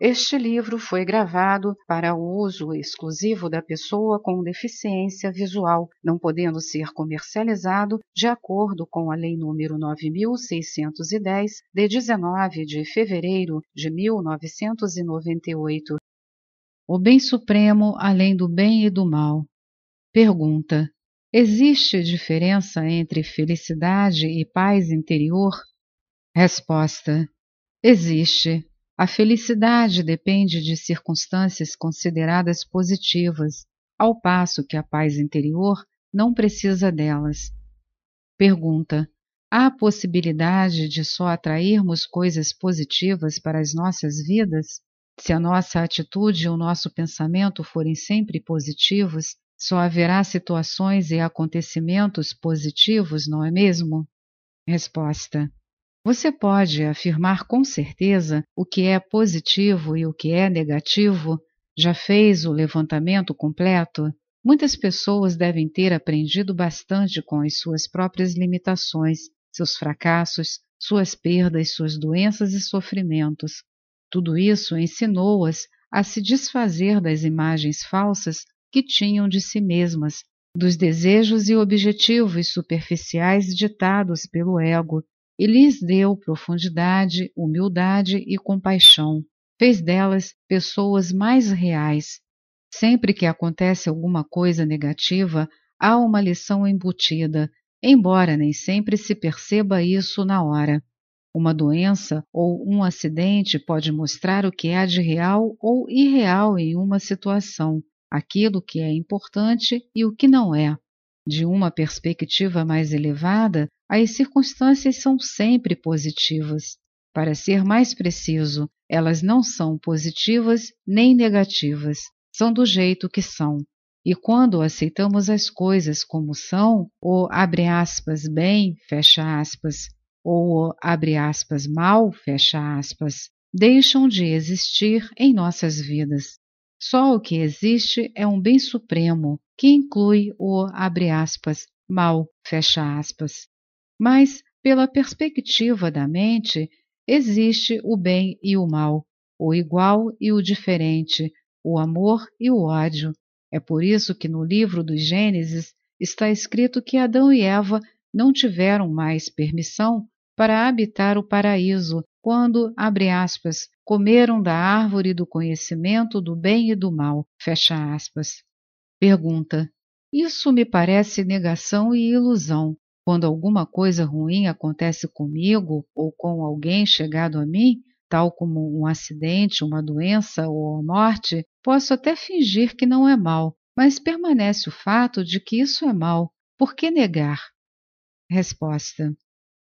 Este livro foi gravado para uso exclusivo da pessoa com deficiência visual, não podendo ser comercializado de acordo com a Lei nº 9610 de 19 de fevereiro de 1998. O bem supremo além do bem e do mal. Pergunta: Existe diferença entre felicidade e paz interior? Resposta: Existe a felicidade depende de circunstâncias consideradas positivas, ao passo que a paz interior não precisa delas. Pergunta: Há possibilidade de só atrairmos coisas positivas para as nossas vidas? Se a nossa atitude e o nosso pensamento forem sempre positivos, só haverá situações e acontecimentos positivos, não é mesmo? Resposta: você pode afirmar com certeza o que é positivo e o que é negativo? Já fez o levantamento completo? Muitas pessoas devem ter aprendido bastante com as suas próprias limitações, seus fracassos, suas perdas, suas doenças e sofrimentos. Tudo isso ensinou-as a se desfazer das imagens falsas que tinham de si mesmas, dos desejos e objetivos superficiais ditados pelo ego e lhes deu profundidade, humildade e compaixão. Fez delas pessoas mais reais. Sempre que acontece alguma coisa negativa, há uma lição embutida, embora nem sempre se perceba isso na hora. Uma doença ou um acidente pode mostrar o que há de real ou irreal em uma situação, aquilo que é importante e o que não é. De uma perspectiva mais elevada, as circunstâncias são sempre positivas. Para ser mais preciso, elas não são positivas nem negativas, são do jeito que são. E quando aceitamos as coisas como são, ou abre aspas bem, fecha aspas, ou abre aspas mal, fecha aspas, deixam de existir em nossas vidas. Só o que existe é um bem supremo, que inclui o abre aspas mal, fecha aspas, mas pela perspectiva da mente existe o bem e o mal, o igual e o diferente, o amor e o ódio. É por isso que no livro dos Gênesis está escrito que Adão e Eva não tiveram mais permissão para habitar o paraíso quando, abre aspas, comeram da árvore do conhecimento do bem e do mal, fecha aspas. Pergunta: Isso me parece negação e ilusão. Quando alguma coisa ruim acontece comigo ou com alguém chegado a mim, tal como um acidente, uma doença ou a morte, posso até fingir que não é mal, mas permanece o fato de que isso é mal. Por que negar? Resposta: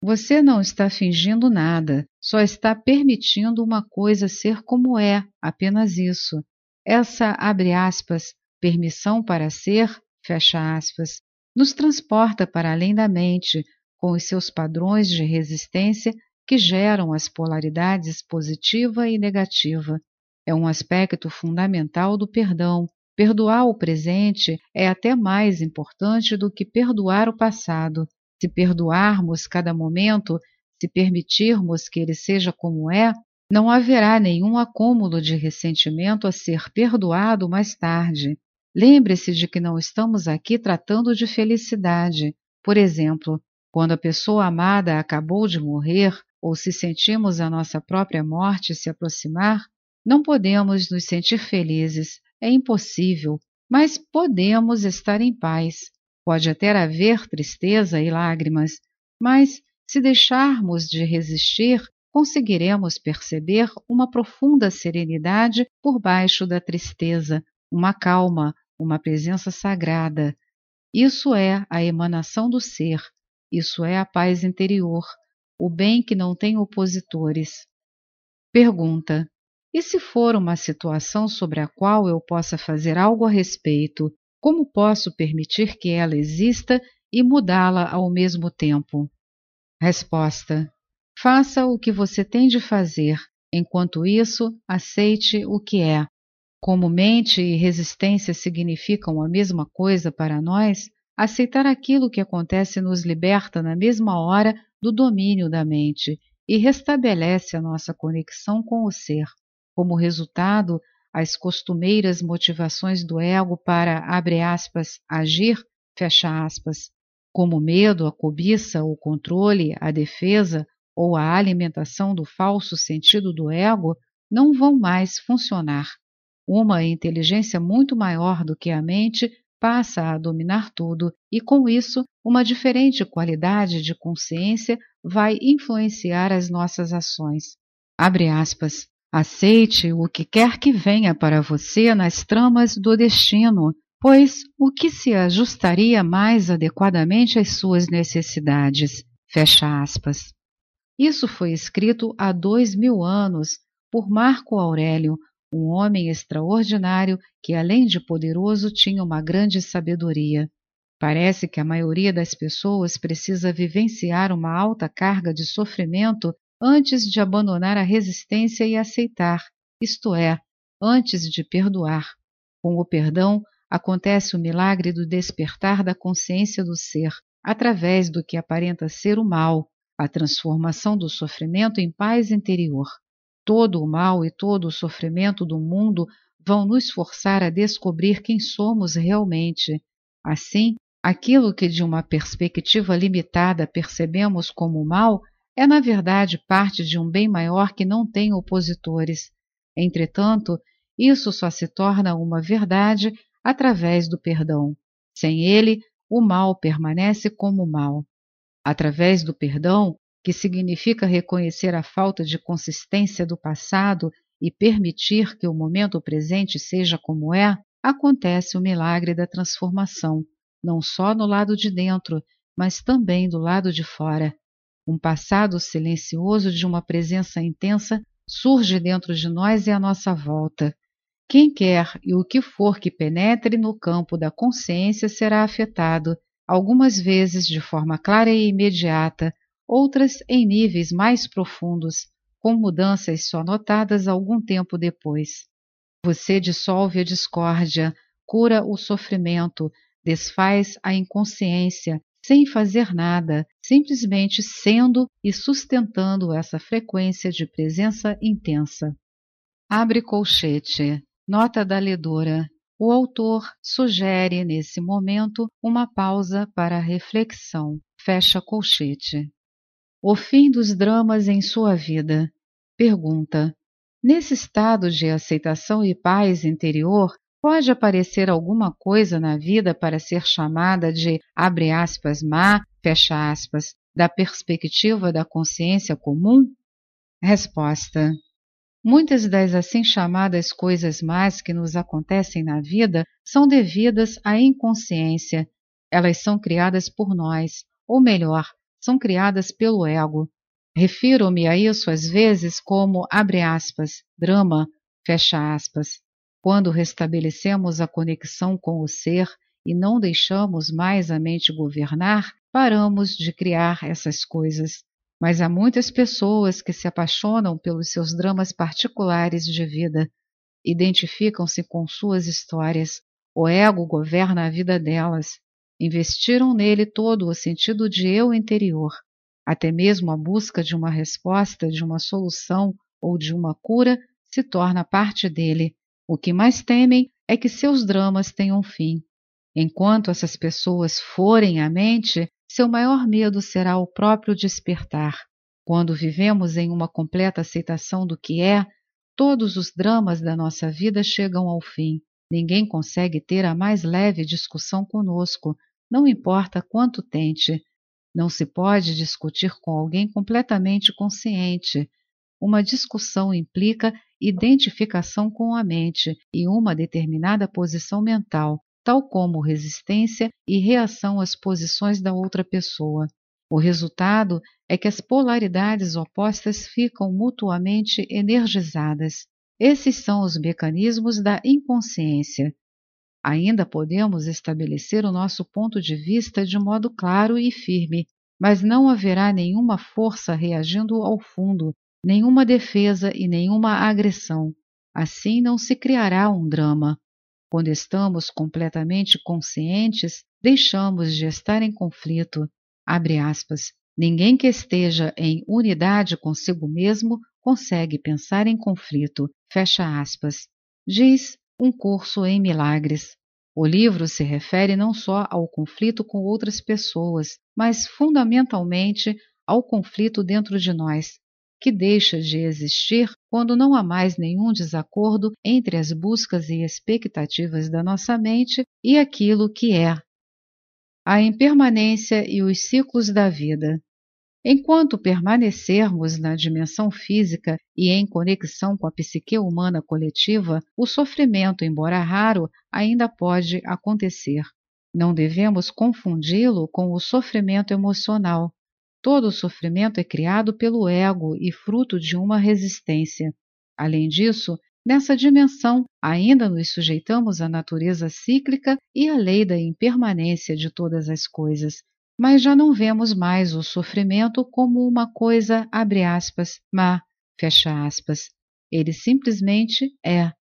Você não está fingindo nada, só está permitindo uma coisa ser como é, apenas isso. Essa, abre aspas, permissão para ser, fecha aspas, nos transporta para além da mente com os seus padrões de resistência que geram as polaridades positiva e negativa. É um aspecto fundamental do perdão. Perdoar o presente é até mais importante do que perdoar o passado. Se perdoarmos cada momento, se permitirmos que ele seja como é, não haverá nenhum acúmulo de ressentimento a ser perdoado mais tarde. Lembre-se de que não estamos aqui tratando de felicidade. Por exemplo, quando a pessoa amada acabou de morrer ou se sentimos a nossa própria morte se aproximar, não podemos nos sentir felizes, é impossível, mas podemos estar em paz. Pode até haver tristeza e lágrimas, mas se deixarmos de resistir, conseguiremos perceber uma profunda serenidade por baixo da tristeza, uma calma, uma presença sagrada. Isso é a emanação do ser, isso é a paz interior, o bem que não tem opositores. Pergunta: E se for uma situação sobre a qual eu possa fazer algo a respeito, como posso permitir que ela exista e mudá-la ao mesmo tempo? Resposta: Faça o que você tem de fazer, enquanto isso, aceite o que é, como mente e resistência significam a mesma coisa para nós, aceitar aquilo que acontece nos liberta na mesma hora do domínio da mente e restabelece a nossa conexão com o ser. Como resultado, as costumeiras motivações do ego para, abre aspas, agir, fecha aspas, como o medo, a cobiça, o controle, a defesa ou a alimentação do falso sentido do ego, não vão mais funcionar uma inteligência muito maior do que a mente passa a dominar tudo e, com isso, uma diferente qualidade de consciência vai influenciar as nossas ações. Abre aspas. Aceite o que quer que venha para você nas tramas do destino, pois o que se ajustaria mais adequadamente às suas necessidades. Fecha aspas. Isso foi escrito há dois mil anos por Marco Aurélio, um homem extraordinário que, além de poderoso, tinha uma grande sabedoria. Parece que a maioria das pessoas precisa vivenciar uma alta carga de sofrimento antes de abandonar a resistência e aceitar, isto é, antes de perdoar. Com o perdão, acontece o milagre do despertar da consciência do ser, através do que aparenta ser o mal, a transformação do sofrimento em paz interior. Todo o mal e todo o sofrimento do mundo vão nos forçar a descobrir quem somos realmente. Assim, aquilo que de uma perspectiva limitada percebemos como mal é, na verdade, parte de um bem maior que não tem opositores. Entretanto, isso só se torna uma verdade através do perdão. Sem ele, o mal permanece como mal. Através do perdão, que significa reconhecer a falta de consistência do passado e permitir que o momento presente seja como é, acontece o milagre da transformação, não só no lado de dentro, mas também do lado de fora. Um passado silencioso de uma presença intensa surge dentro de nós e à nossa volta. Quem quer e o que for que penetre no campo da consciência será afetado, algumas vezes de forma clara e imediata, outras em níveis mais profundos, com mudanças só notadas algum tempo depois. Você dissolve a discórdia, cura o sofrimento, desfaz a inconsciência, sem fazer nada, simplesmente sendo e sustentando essa frequência de presença intensa. Abre colchete. Nota da ledora. O autor sugere, nesse momento, uma pausa para reflexão. Fecha colchete o fim dos dramas em sua vida. Pergunta: Nesse estado de aceitação e paz interior, pode aparecer alguma coisa na vida para ser chamada de abre aspas má, fecha aspas, da perspectiva da consciência comum? Resposta: Muitas das assim chamadas coisas más que nos acontecem na vida são devidas à inconsciência. Elas são criadas por nós, ou melhor, são criadas pelo ego. Refiro-me a isso às vezes como, abre aspas, drama, fecha aspas, quando restabelecemos a conexão com o ser e não deixamos mais a mente governar, paramos de criar essas coisas. Mas há muitas pessoas que se apaixonam pelos seus dramas particulares de vida, identificam-se com suas histórias. O ego governa a vida delas investiram nele todo o sentido de eu interior, até mesmo a busca de uma resposta, de uma solução ou de uma cura se torna parte dele. O que mais temem é que seus dramas tenham fim. Enquanto essas pessoas forem à mente, seu maior medo será o próprio despertar. Quando vivemos em uma completa aceitação do que é, todos os dramas da nossa vida chegam ao fim. Ninguém consegue ter a mais leve discussão conosco, não importa quanto tente. Não se pode discutir com alguém completamente consciente. Uma discussão implica identificação com a mente e uma determinada posição mental, tal como resistência e reação às posições da outra pessoa. O resultado é que as polaridades opostas ficam mutuamente energizadas. Esses são os mecanismos da inconsciência. Ainda podemos estabelecer o nosso ponto de vista de modo claro e firme, mas não haverá nenhuma força reagindo ao fundo, nenhuma defesa e nenhuma agressão. Assim não se criará um drama. Quando estamos completamente conscientes, deixamos de estar em conflito. Abre aspas. Ninguém que esteja em unidade consigo mesmo consegue pensar em conflito. Fecha aspas. Diz um Curso em Milagres. O livro se refere não só ao conflito com outras pessoas, mas fundamentalmente ao conflito dentro de nós, que deixa de existir quando não há mais nenhum desacordo entre as buscas e expectativas da nossa mente e aquilo que é. A impermanência e os ciclos da vida. Enquanto permanecermos na dimensão física e em conexão com a psique humana coletiva, o sofrimento, embora raro, ainda pode acontecer. Não devemos confundi-lo com o sofrimento emocional. Todo sofrimento é criado pelo ego e fruto de uma resistência. Além disso, nessa dimensão, ainda nos sujeitamos à natureza cíclica e à lei da impermanência de todas as coisas, mas já não vemos mais o sofrimento como uma coisa, abre aspas, má, fecha aspas. Ele simplesmente é.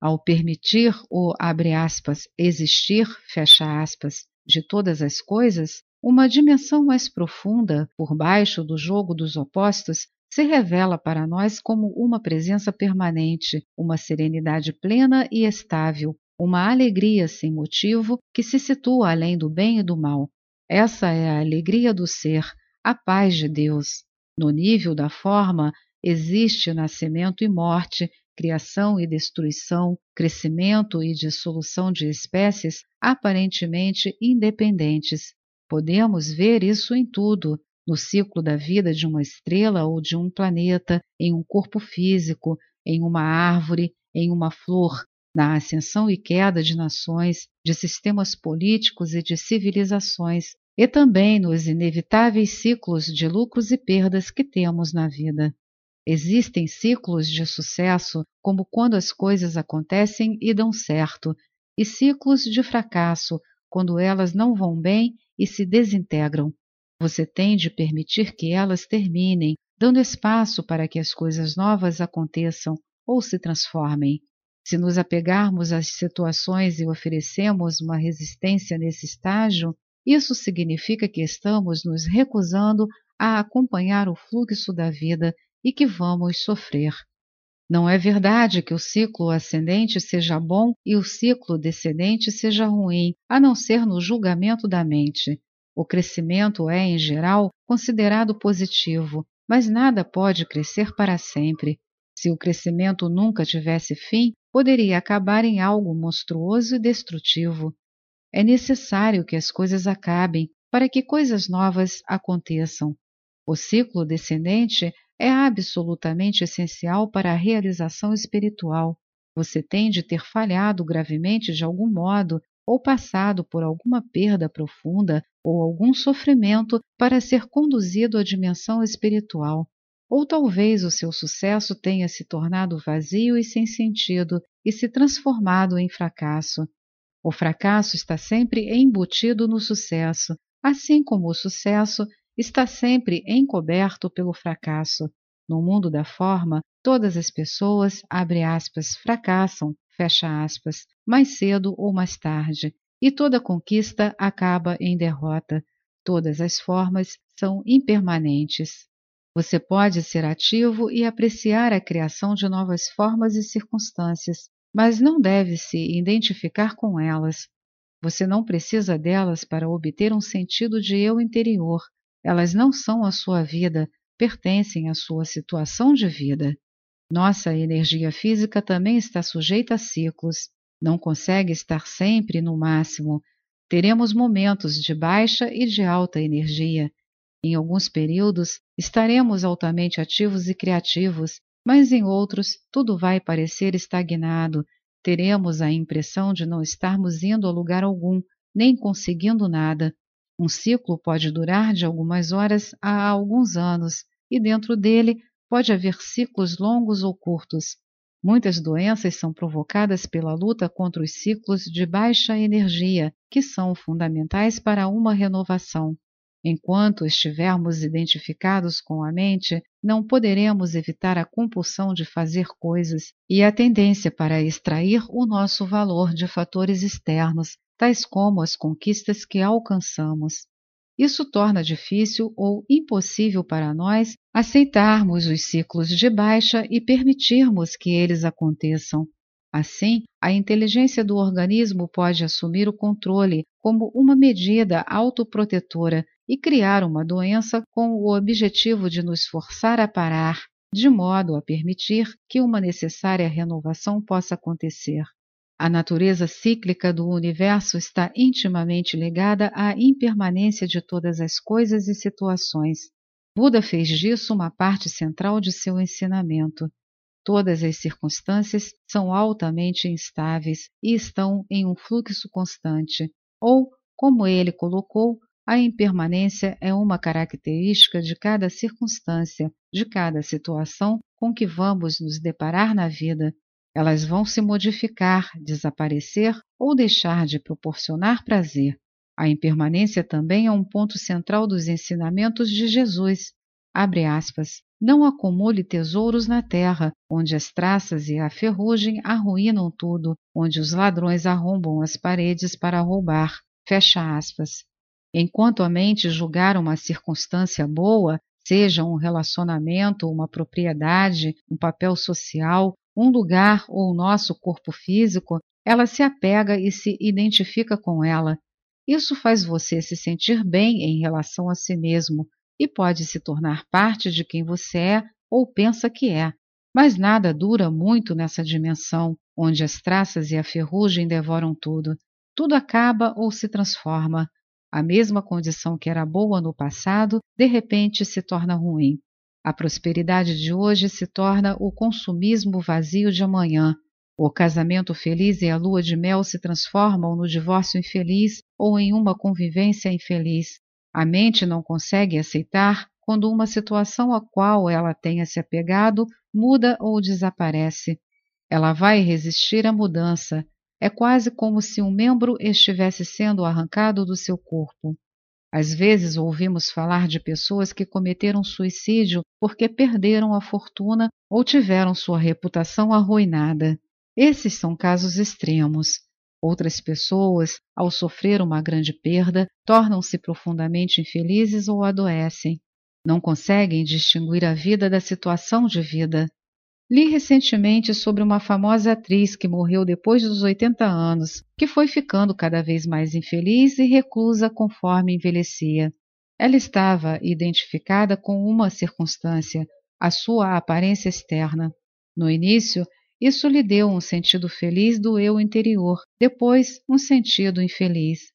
Ao permitir o, abre aspas, existir, fecha aspas, de todas as coisas, uma dimensão mais profunda, por baixo do jogo dos opostos, se revela para nós como uma presença permanente, uma serenidade plena e estável, uma alegria sem motivo que se situa além do bem e do mal, essa é a alegria do ser, a paz de Deus. No nível da forma, existe nascimento e morte, criação e destruição, crescimento e dissolução de espécies aparentemente independentes. Podemos ver isso em tudo, no ciclo da vida de uma estrela ou de um planeta, em um corpo físico, em uma árvore, em uma flor, na ascensão e queda de nações, de sistemas políticos e de civilizações, e também nos inevitáveis ciclos de lucros e perdas que temos na vida. Existem ciclos de sucesso, como quando as coisas acontecem e dão certo, e ciclos de fracasso, quando elas não vão bem e se desintegram. Você tem de permitir que elas terminem, dando espaço para que as coisas novas aconteçam ou se transformem. Se nos apegarmos às situações e oferecemos uma resistência nesse estágio, isso significa que estamos nos recusando a acompanhar o fluxo da vida e que vamos sofrer. Não é verdade que o ciclo ascendente seja bom e o ciclo descendente seja ruim, a não ser no julgamento da mente. O crescimento é, em geral, considerado positivo, mas nada pode crescer para sempre. Se o crescimento nunca tivesse fim, poderia acabar em algo monstruoso e destrutivo. É necessário que as coisas acabem para que coisas novas aconteçam. O ciclo descendente é absolutamente essencial para a realização espiritual. Você tem de ter falhado gravemente de algum modo ou passado por alguma perda profunda ou algum sofrimento para ser conduzido à dimensão espiritual. Ou talvez o seu sucesso tenha se tornado vazio e sem sentido e se transformado em fracasso. O fracasso está sempre embutido no sucesso, assim como o sucesso está sempre encoberto pelo fracasso. No mundo da forma, todas as pessoas, abre aspas, fracassam, fecha aspas, mais cedo ou mais tarde, e toda conquista acaba em derrota. Todas as formas são impermanentes. Você pode ser ativo e apreciar a criação de novas formas e circunstâncias, mas não deve se identificar com elas. Você não precisa delas para obter um sentido de eu interior. Elas não são a sua vida, pertencem à sua situação de vida. Nossa energia física também está sujeita a ciclos. Não consegue estar sempre no máximo. Teremos momentos de baixa e de alta energia. Em alguns períodos estaremos altamente ativos e criativos, mas em outros tudo vai parecer estagnado, teremos a impressão de não estarmos indo a lugar algum, nem conseguindo nada. Um ciclo pode durar de algumas horas a alguns anos, e dentro dele pode haver ciclos longos ou curtos. Muitas doenças são provocadas pela luta contra os ciclos de baixa energia, que são fundamentais para uma renovação. Enquanto estivermos identificados com a mente, não poderemos evitar a compulsão de fazer coisas e a tendência para extrair o nosso valor de fatores externos, tais como as conquistas que alcançamos. Isso torna difícil ou impossível para nós aceitarmos os ciclos de baixa e permitirmos que eles aconteçam. Assim, a inteligência do organismo pode assumir o controle como uma medida autoprotetora e criar uma doença com o objetivo de nos forçar a parar, de modo a permitir que uma necessária renovação possa acontecer. A natureza cíclica do universo está intimamente ligada à impermanência de todas as coisas e situações. Buda fez disso uma parte central de seu ensinamento. Todas as circunstâncias são altamente instáveis e estão em um fluxo constante, ou, como ele colocou, a impermanência é uma característica de cada circunstância, de cada situação com que vamos nos deparar na vida. Elas vão se modificar, desaparecer ou deixar de proporcionar prazer. A impermanência também é um ponto central dos ensinamentos de Jesus. Abre aspas. Não acumule tesouros na terra, onde as traças e a ferrugem arruinam tudo, onde os ladrões arrombam as paredes para roubar. Fecha aspas. Enquanto a mente julgar uma circunstância boa, seja um relacionamento, uma propriedade, um papel social, um lugar ou o nosso corpo físico, ela se apega e se identifica com ela. Isso faz você se sentir bem em relação a si mesmo e pode se tornar parte de quem você é ou pensa que é. Mas nada dura muito nessa dimensão, onde as traças e a ferrugem devoram tudo. Tudo acaba ou se transforma. A mesma condição que era boa no passado, de repente se torna ruim. A prosperidade de hoje se torna o consumismo vazio de amanhã. O casamento feliz e a lua de mel se transformam no divórcio infeliz ou em uma convivência infeliz. A mente não consegue aceitar quando uma situação a qual ela tenha se apegado muda ou desaparece. Ela vai resistir à mudança, é quase como se um membro estivesse sendo arrancado do seu corpo. Às vezes ouvimos falar de pessoas que cometeram suicídio porque perderam a fortuna ou tiveram sua reputação arruinada. Esses são casos extremos. Outras pessoas, ao sofrer uma grande perda, tornam-se profundamente infelizes ou adoecem. Não conseguem distinguir a vida da situação de vida. Li recentemente sobre uma famosa atriz que morreu depois dos 80 anos, que foi ficando cada vez mais infeliz e reclusa conforme envelhecia. Ela estava identificada com uma circunstância, a sua aparência externa. No início, isso lhe deu um sentido feliz do eu interior, depois, um sentido infeliz.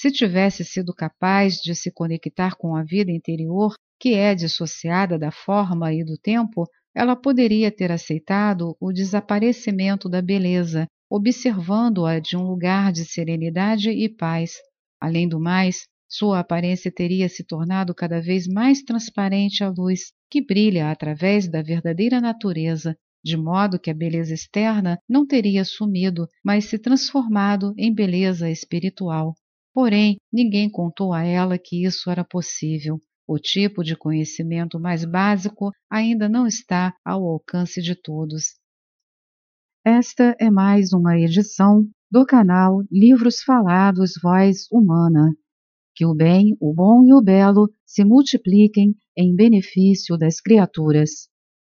Se tivesse sido capaz de se conectar com a vida interior, que é dissociada da forma e do tempo, ela poderia ter aceitado o desaparecimento da beleza, observando-a de um lugar de serenidade e paz. Além do mais, sua aparência teria se tornado cada vez mais transparente à luz que brilha através da verdadeira natureza, de modo que a beleza externa não teria sumido, mas se transformado em beleza espiritual. Porém, ninguém contou a ela que isso era possível. O tipo de conhecimento mais básico ainda não está ao alcance de todos. Esta é mais uma edição do canal Livros Falados Voz Humana. Que o bem, o bom e o belo se multipliquem em benefício das criaturas.